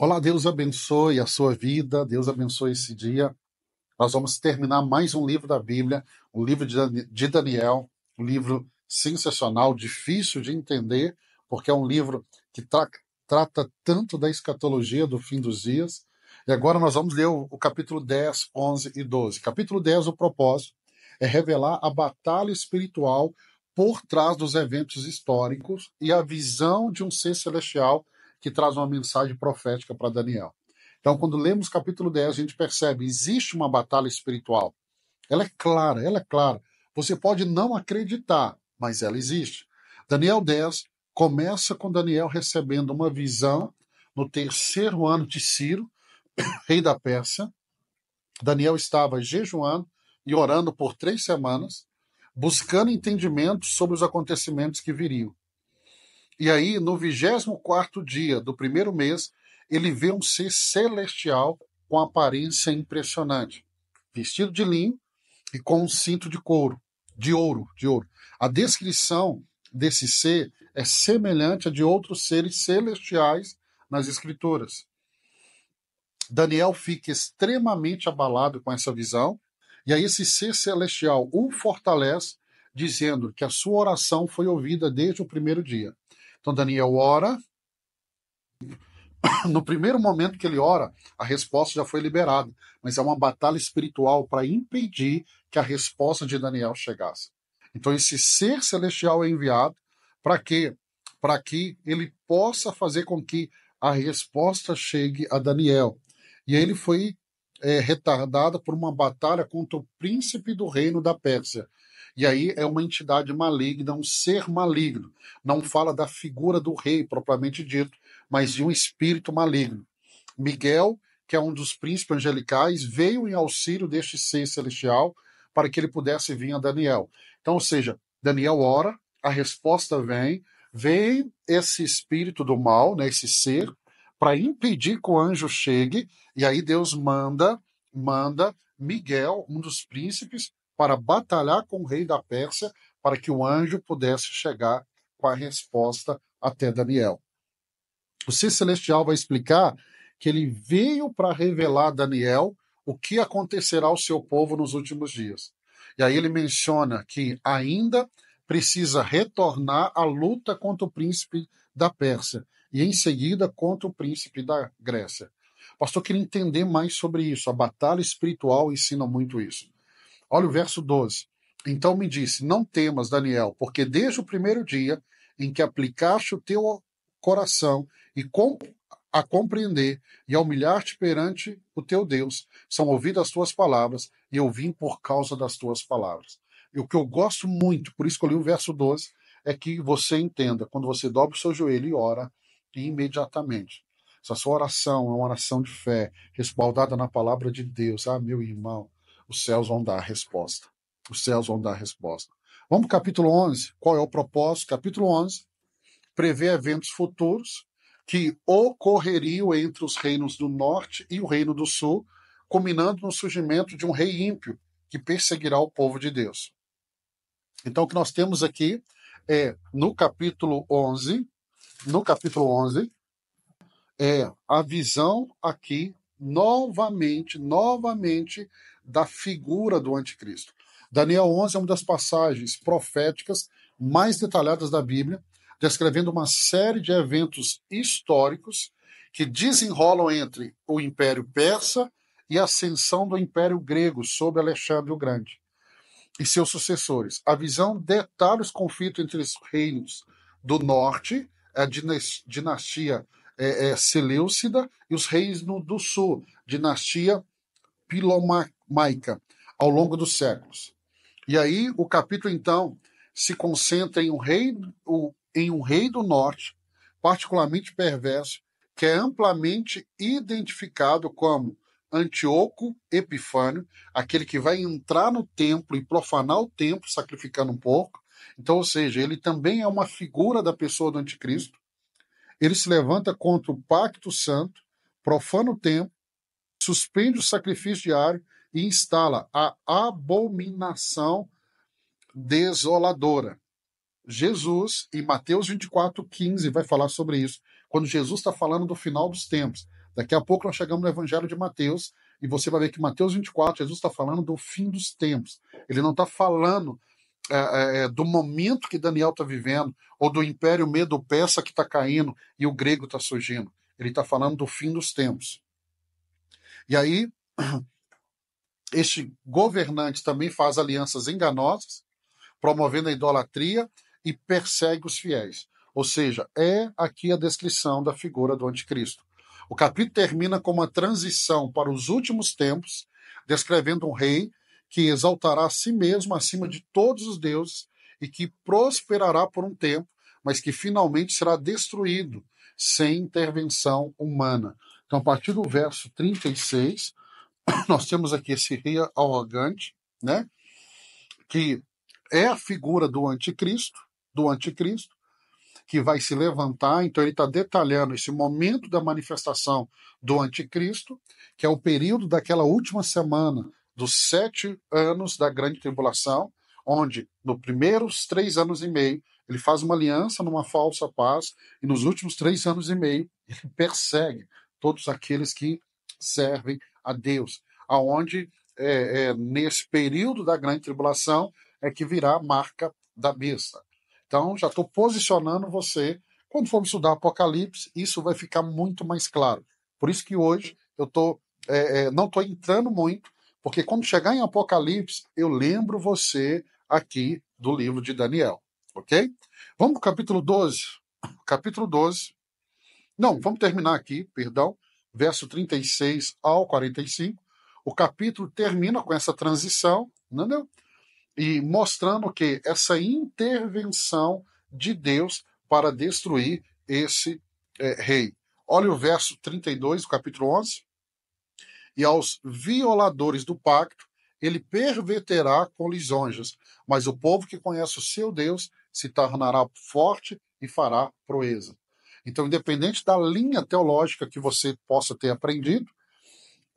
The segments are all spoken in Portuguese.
Olá, Deus abençoe a sua vida, Deus abençoe esse dia. Nós vamos terminar mais um livro da Bíblia, o um livro de Daniel, um livro sensacional, difícil de entender, porque é um livro que tra trata tanto da escatologia do fim dos dias. E agora nós vamos ler o, o capítulo 10, 11 e 12. Capítulo 10, o propósito é revelar a batalha espiritual por trás dos eventos históricos e a visão de um ser celestial que traz uma mensagem profética para Daniel. Então, quando lemos capítulo 10, a gente percebe existe uma batalha espiritual. Ela é clara, ela é clara. Você pode não acreditar, mas ela existe. Daniel 10 começa com Daniel recebendo uma visão no terceiro ano de Ciro, rei da Pérsia. Daniel estava jejuando e orando por três semanas, buscando entendimento sobre os acontecimentos que viriam. E aí, no 24 dia do primeiro mês, ele vê um ser celestial com aparência impressionante, vestido de linho e com um cinto de couro, de ouro, de ouro. A descrição desse ser é semelhante a de outros seres celestiais nas escrituras. Daniel fica extremamente abalado com essa visão, e aí esse ser celestial o fortalece, dizendo que a sua oração foi ouvida desde o primeiro dia. Então Daniel ora. No primeiro momento que ele ora, a resposta já foi liberada, mas é uma batalha espiritual para impedir que a resposta de Daniel chegasse. Então esse ser celestial é enviado para quê? Para que ele possa fazer com que a resposta chegue a Daniel. E ele foi é, por uma batalha contra o príncipe do reino da Pérsia. E aí é uma entidade maligna, um ser maligno. Não fala da figura do rei propriamente dito, mas de um espírito maligno. Miguel, que é um dos príncipes angelicais, veio em auxílio deste ser celestial para que ele pudesse vir a Daniel. Então, ou seja, Daniel ora, a resposta vem, vem esse espírito do mal, né, esse ser, para impedir que o anjo chegue, e aí Deus manda, manda Miguel, um dos príncipes, para batalhar com o rei da Pérsia para que o anjo pudesse chegar com a resposta até Daniel. O ser celestial vai explicar que ele veio para revelar a Daniel o que acontecerá ao seu povo nos últimos dias. E aí ele menciona que ainda precisa retornar à luta contra o príncipe da Pérsia e em seguida contra o príncipe da Grécia. Pastor, eu queria entender mais sobre isso. A batalha espiritual ensina muito isso. Olha o verso 12. Então me disse: Não temas, Daniel, porque desde o primeiro dia em que aplicaste o teu coração e comp a compreender e a humilhar-te perante o teu Deus, são ouvidas as tuas palavras, e eu vim por causa das tuas palavras. E o que eu gosto muito, por isso que eu li o verso 12, é que você entenda, quando você dobra o seu joelho e ora, imediatamente. Se a sua oração é uma oração de fé, respaldada na palavra de Deus, ah, meu irmão, os céus vão dar a resposta. Os céus vão dar a resposta. Vamos para o capítulo 11. Qual é o propósito? Capítulo 11 prevê eventos futuros que ocorreriam entre os reinos do norte e o reino do sul, culminando no surgimento de um rei ímpio que perseguirá o povo de Deus. Então, o que nós temos aqui é, no capítulo 11, no capítulo 11, é a visão aqui novamente, novamente da figura do anticristo. Daniel 11 é uma das passagens proféticas mais detalhadas da Bíblia, descrevendo uma série de eventos históricos que desenrolam entre o Império Persa e a ascensão do Império Grego sob Alexandre o Grande e seus sucessores. A visão detalha os conflitos entre os reinos do norte, a dinastia é, é, Seleucida, e os reinos do sul, dinastia pilomaica ao longo dos séculos. E aí o capítulo então se concentra em um rei, em um rei do norte particularmente perverso, que é amplamente identificado como Antíoco Epifânio, aquele que vai entrar no templo e profanar o templo sacrificando um porco. Então, ou seja, ele também é uma figura da pessoa do anticristo. Ele se levanta contra o pacto santo, profana o templo suspende o sacrifício diário e instala a abominação desoladora. Jesus, em Mateus 24, 15, vai falar sobre isso, quando Jesus está falando do final dos tempos. Daqui a pouco nós chegamos no Evangelho de Mateus, e você vai ver que Mateus 24, Jesus está falando do fim dos tempos. Ele não está falando é, é, é, do momento que Daniel está vivendo, ou do império medo-persa que está caindo e o grego está surgindo. Ele está falando do fim dos tempos. E aí, este governante também faz alianças enganosas, promovendo a idolatria e persegue os fiéis. Ou seja, é aqui a descrição da figura do anticristo. O capítulo termina com uma transição para os últimos tempos, descrevendo um rei que exaltará a si mesmo acima de todos os deuses e que prosperará por um tempo, mas que finalmente será destruído sem intervenção humana. Então, a partir do verso 36, nós temos aqui esse rei arrogante, né? Que é a figura do anticristo, do anticristo, que vai se levantar. Então, ele está detalhando esse momento da manifestação do anticristo, que é o período daquela última semana dos sete anos da grande tribulação, onde, nos primeiros três anos e meio, ele faz uma aliança numa falsa paz, e nos últimos três anos e meio, ele persegue todos aqueles que servem a Deus, aonde é, é, nesse período da grande tribulação é que virá a marca da besta. Então, já estou posicionando você. Quando formos estudar Apocalipse, isso vai ficar muito mais claro. Por isso que hoje eu tô, é, é não estou entrando muito, porque quando chegar em Apocalipse, eu lembro você aqui do livro de Daniel. Ok? Vamos para o capítulo 12. Capítulo 12. Não, vamos terminar aqui, perdão, verso 36 ao 45. O capítulo termina com essa transição, entendeu? E mostrando que essa intervenção de Deus para destruir esse é, rei. Olha o verso 32 do capítulo 11. E aos violadores do pacto ele perverterá com lisonjas, mas o povo que conhece o seu Deus se tornará forte e fará proeza. Então, independente da linha teológica que você possa ter aprendido,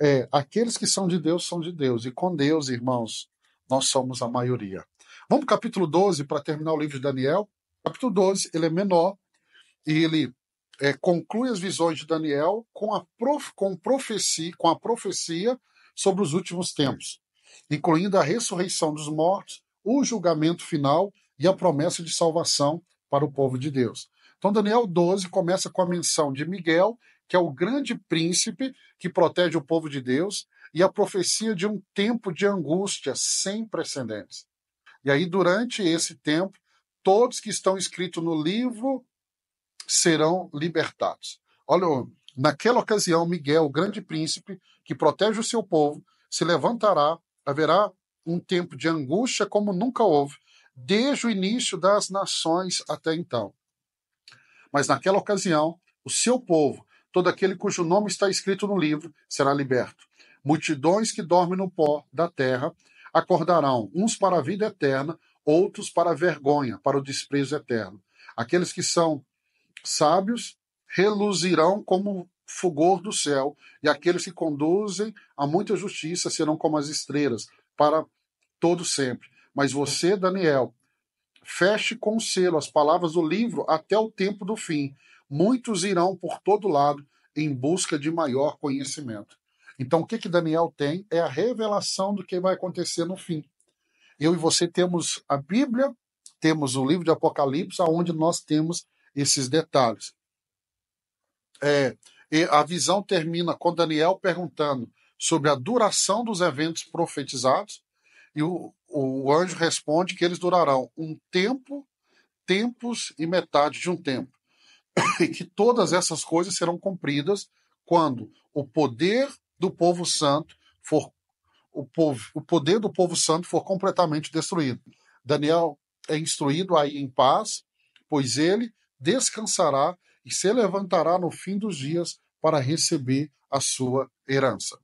é, aqueles que são de Deus são de Deus, e com Deus, irmãos, nós somos a maioria. Vamos para o capítulo 12 para terminar o livro de Daniel. O capítulo 12 ele é menor e ele é, conclui as visões de Daniel com a, prof, com, profecia, com a profecia sobre os últimos tempos, incluindo a ressurreição dos mortos, o julgamento final e a promessa de salvação para o povo de Deus. Então, Daniel 12 começa com a menção de Miguel, que é o grande príncipe que protege o povo de Deus, e a profecia de um tempo de angústia sem precedentes. E aí, durante esse tempo, todos que estão escritos no livro serão libertados. Olha, naquela ocasião, Miguel, o grande príncipe que protege o seu povo, se levantará, haverá um tempo de angústia como nunca houve, desde o início das nações até então mas naquela ocasião o seu povo, todo aquele cujo nome está escrito no livro, será liberto. Multidões que dormem no pó da terra acordarão, uns para a vida eterna, outros para a vergonha, para o desprezo eterno. Aqueles que são sábios reluzirão como fulgor do céu, e aqueles que conduzem a muita justiça serão como as estrelas, para todo sempre. Mas você, Daniel, Feche com selo as palavras do livro até o tempo do fim. Muitos irão por todo lado em busca de maior conhecimento. Então, o que, que Daniel tem é a revelação do que vai acontecer no fim. Eu e você temos a Bíblia, temos o livro de Apocalipse, onde nós temos esses detalhes. É, a visão termina com Daniel perguntando sobre a duração dos eventos profetizados, e o, o anjo responde que eles durarão um tempo, tempos e metade de um tempo. E que todas essas coisas serão cumpridas quando o poder do povo santo for o, povo, o poder do povo santo for completamente destruído. Daniel é instruído aí em paz, pois ele descansará e se levantará no fim dos dias para receber a sua herança.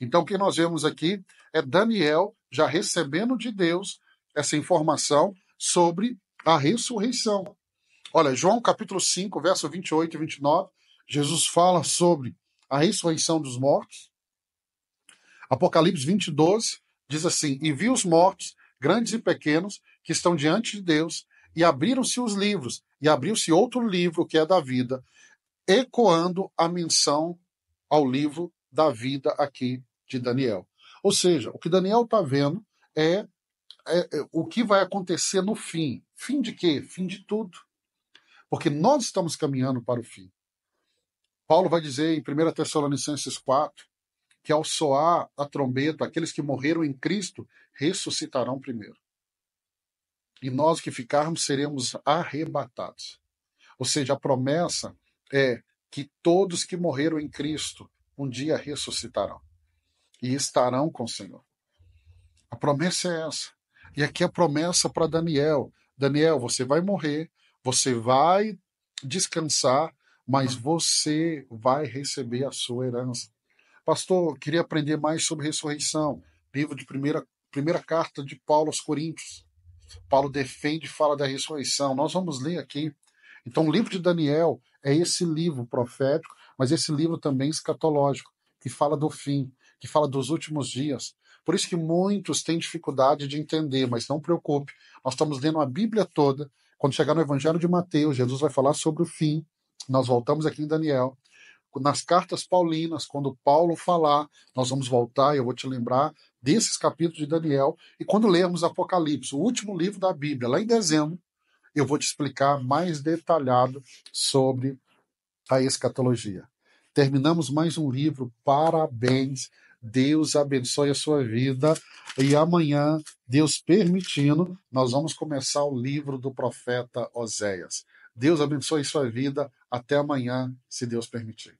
Então, o que nós vemos aqui é Daniel já recebendo de Deus essa informação sobre a ressurreição. Olha, João capítulo 5, verso 28 e 29, Jesus fala sobre a ressurreição dos mortos. Apocalipse 20, 12, diz assim: E vi os mortos, grandes e pequenos, que estão diante de Deus, e abriram-se os livros, e abriu-se outro livro, que é da vida, ecoando a menção ao livro da vida aqui de Daniel. Ou seja, o que Daniel está vendo é, é, é, o que vai acontecer no fim. Fim de quê? Fim de tudo. Porque nós estamos caminhando para o fim. Paulo vai dizer em 1 Tessalonicenses 4 que ao soar a trombeta, aqueles que morreram em Cristo ressuscitarão primeiro. E nós que ficarmos seremos arrebatados. Ou seja, a promessa é que todos que morreram em Cristo um dia ressuscitarão e estarão com o Senhor. A promessa é essa. E aqui a promessa para Daniel: Daniel, você vai morrer, você vai descansar, mas você vai receber a sua herança. Pastor, queria aprender mais sobre ressurreição. Livro de primeira, primeira carta de Paulo aos Coríntios. Paulo defende e fala da ressurreição. Nós vamos ler aqui. Então, o livro de Daniel é esse livro profético mas esse livro também é escatológico, que fala do fim, que fala dos últimos dias. Por isso que muitos têm dificuldade de entender, mas não preocupe, nós estamos lendo a Bíblia toda. Quando chegar no Evangelho de Mateus, Jesus vai falar sobre o fim. Nós voltamos aqui em Daniel. Nas cartas paulinas, quando Paulo falar, nós vamos voltar, e eu vou te lembrar desses capítulos de Daniel. E quando lermos Apocalipse, o último livro da Bíblia, lá em dezembro, eu vou te explicar mais detalhado sobre a escatologia. Terminamos mais um livro. Parabéns. Deus abençoe a sua vida. E amanhã, Deus permitindo, nós vamos começar o livro do profeta Oséias. Deus abençoe sua vida. Até amanhã, se Deus permitir.